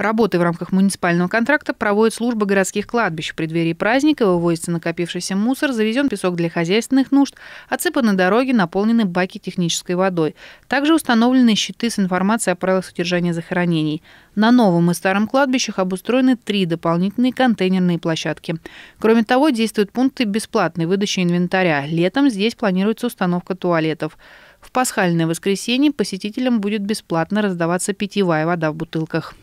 Работы в рамках муниципального контракта проводит служба городских кладбищ. В преддверии праздника вывозится накопившийся мусор, завезен песок для хозяйственных нужд, отсыпаны дороги, наполнены баки технической водой. Также установлены щиты с информацией о правилах содержания захоронений. На новом и старом кладбищах обустроены три дополнительные контейнерные площадки. Кроме того, действуют пункты бесплатной выдачи инвентаря. Летом здесь планируется установка туалетов. В пасхальное воскресенье посетителям будет бесплатно раздаваться питьевая вода в бутылках.